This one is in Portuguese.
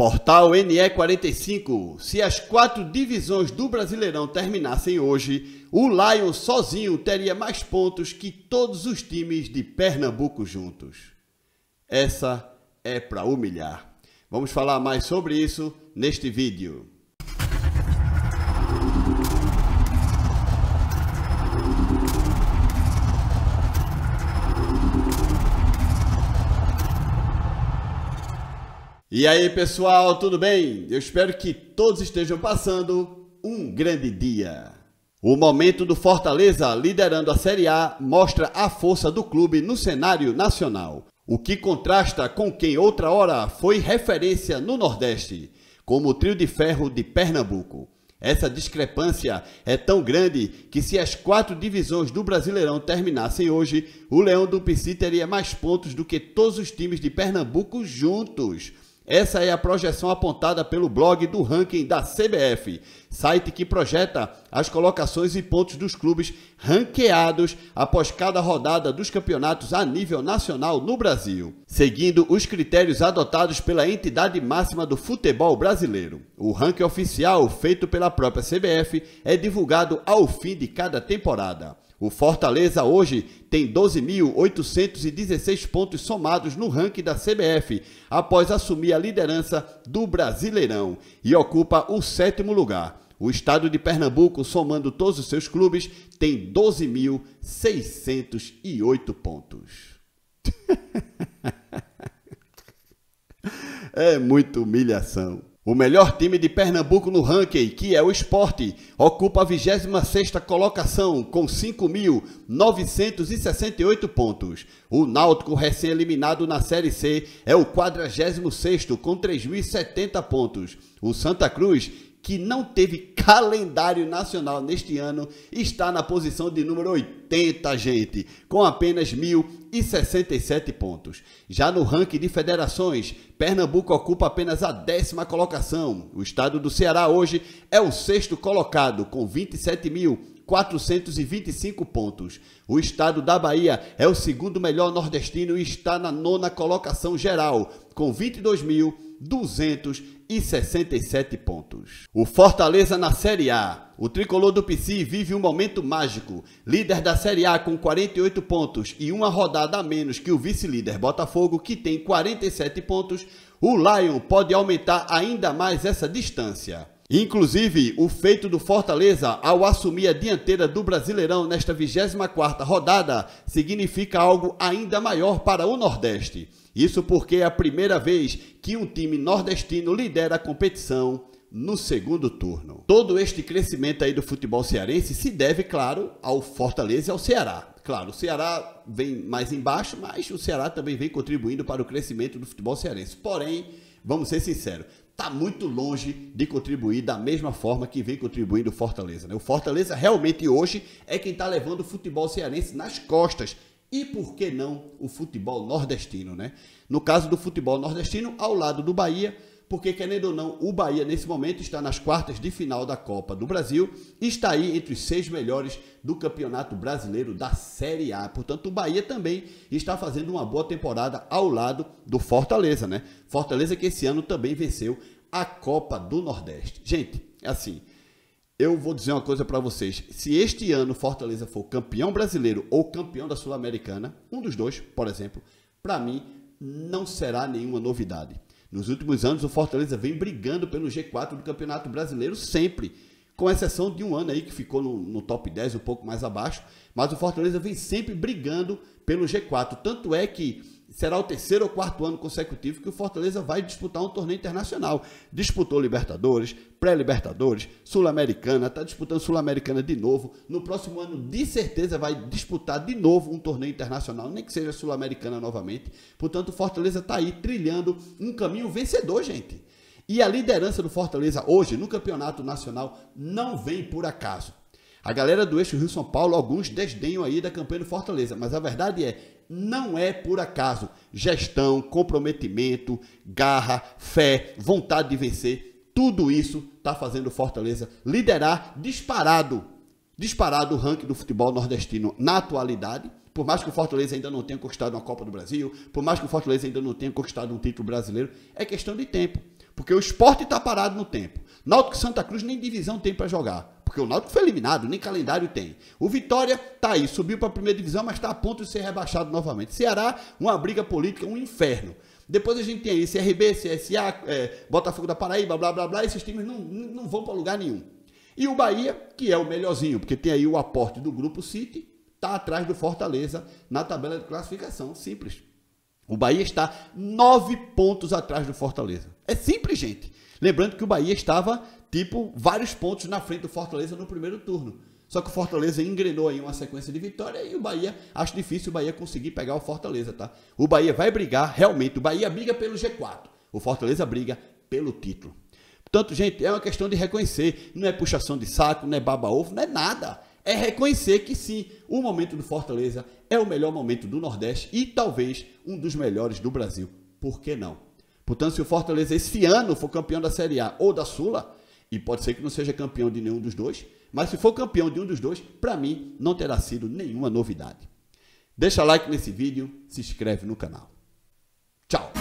Portal NE45. Se as quatro divisões do Brasileirão terminassem hoje, o Lion sozinho teria mais pontos que todos os times de Pernambuco juntos. Essa é para humilhar. Vamos falar mais sobre isso neste vídeo. E aí, pessoal, tudo bem? Eu espero que todos estejam passando um grande dia. O momento do Fortaleza liderando a Série A mostra a força do clube no cenário nacional, o que contrasta com quem outra hora foi referência no Nordeste, como o Trio de Ferro de Pernambuco. Essa discrepância é tão grande que se as quatro divisões do Brasileirão terminassem hoje, o Leão do Pici teria mais pontos do que todos os times de Pernambuco juntos essa é a projeção apontada pelo blog do ranking da CBF, site que projeta as colocações e pontos dos clubes ranqueados após cada rodada dos campeonatos a nível nacional no Brasil, seguindo os critérios adotados pela entidade máxima do futebol brasileiro. O ranking oficial, feito pela própria CBF, é divulgado ao fim de cada temporada. O Fortaleza hoje tem 12.816 pontos somados no ranking da CBF, após assumir a liderança do Brasileirão e ocupa o sétimo lugar. O estado de Pernambuco, somando todos os seus clubes, tem 12.608 pontos. é muita humilhação. O melhor time de Pernambuco no ranking, que é o esporte, ocupa a 26ª colocação com 5.968 pontos. O Náutico, recém-eliminado na Série C, é o 46º com 3.070 pontos. O Santa Cruz que não teve calendário nacional neste ano, está na posição de número 80, gente, com apenas 1.067 pontos. Já no ranking de federações, Pernambuco ocupa apenas a décima colocação. O estado do Ceará hoje é o sexto colocado, com 27.425 pontos. O estado da Bahia é o segundo melhor nordestino e está na nona colocação geral, com 22.267 pontos. O Fortaleza na Série A. O tricolor do PC vive um momento mágico. Líder da Série A com 48 pontos e uma rodada a menos que o vice-líder Botafogo, que tem 47 pontos, o Lion pode aumentar ainda mais essa distância. Inclusive, o feito do Fortaleza ao assumir a dianteira do Brasileirão nesta 24 quarta rodada significa algo ainda maior para o Nordeste. Isso porque é a primeira vez que um time nordestino lidera a competição no segundo turno. Todo este crescimento aí do futebol cearense se deve, claro, ao Fortaleza e ao Ceará. Claro, o Ceará vem mais embaixo, mas o Ceará também vem contribuindo para o crescimento do futebol cearense. Porém, vamos ser sinceros, está muito longe de contribuir da mesma forma que vem contribuindo o Fortaleza. Né? O Fortaleza realmente hoje é quem está levando o futebol cearense nas costas. E por que não o futebol nordestino, né? No caso do futebol nordestino, ao lado do Bahia, porque querendo ou não, o Bahia nesse momento está nas quartas de final da Copa do Brasil e está aí entre os seis melhores do Campeonato Brasileiro da Série A. Portanto, o Bahia também está fazendo uma boa temporada ao lado do Fortaleza, né? Fortaleza que esse ano também venceu a Copa do Nordeste. Gente, é assim, eu vou dizer uma coisa para vocês. Se este ano Fortaleza for campeão brasileiro ou campeão da Sul-Americana, um dos dois, por exemplo, para mim não será nenhuma novidade nos últimos anos, o Fortaleza vem brigando pelo G4 do Campeonato Brasileiro sempre, com exceção de um ano aí que ficou no, no top 10, um pouco mais abaixo, mas o Fortaleza vem sempre brigando pelo G4. Tanto é que será o terceiro ou quarto ano consecutivo que o Fortaleza vai disputar um torneio internacional. Disputou Libertadores, pré-Libertadores, Sul-Americana, está disputando Sul-Americana de novo. No próximo ano, de certeza, vai disputar de novo um torneio internacional, nem que seja Sul-Americana novamente. Portanto, o Fortaleza está aí trilhando um caminho vencedor, gente. E a liderança do Fortaleza hoje no Campeonato Nacional não vem por acaso. A galera do eixo Rio-São Paulo, alguns desdenham aí da campanha do Fortaleza, mas a verdade é, não é por acaso. Gestão, comprometimento, garra, fé, vontade de vencer, tudo isso está fazendo Fortaleza liderar disparado, disparado o ranking do futebol nordestino na atualidade. Por mais que o Fortaleza ainda não tenha conquistado uma Copa do Brasil, por mais que o Fortaleza ainda não tenha conquistado um título brasileiro, é questão de tempo. Porque o esporte está parado no tempo. Náutico Santa Cruz nem divisão tem para jogar porque o Náutico foi eliminado, nem calendário tem. O Vitória tá aí, subiu para a primeira divisão, mas está a ponto de ser rebaixado novamente. Ceará, uma briga política, um inferno. Depois a gente tem aí CRB, CSA, é, Botafogo da Paraíba, blá blá blá, esses times não, não vão para lugar nenhum. E o Bahia, que é o melhorzinho, porque tem aí o aporte do grupo City, está atrás do Fortaleza na tabela de classificação. Simples. O Bahia está nove pontos atrás do Fortaleza. É simples, gente. Lembrando que o Bahia estava tipo, vários pontos na frente do Fortaleza no primeiro turno. Só que o Fortaleza engrenou aí uma sequência de vitória e o Bahia, acho difícil o Bahia conseguir pegar o Fortaleza, tá? O Bahia vai brigar, realmente, o Bahia briga pelo G4. O Fortaleza briga pelo título. Portanto, gente, é uma questão de reconhecer. Não é puxação de saco, não é baba-ovo, não é nada. É reconhecer que sim, o momento do Fortaleza é o melhor momento do Nordeste e talvez um dos melhores do Brasil. Por que não? Portanto, se o Fortaleza esse ano for campeão da Série A ou da Sula, e pode ser que não seja campeão de nenhum dos dois, mas se for campeão de um dos dois, para mim não terá sido nenhuma novidade. Deixa like nesse vídeo, se inscreve no canal. Tchau!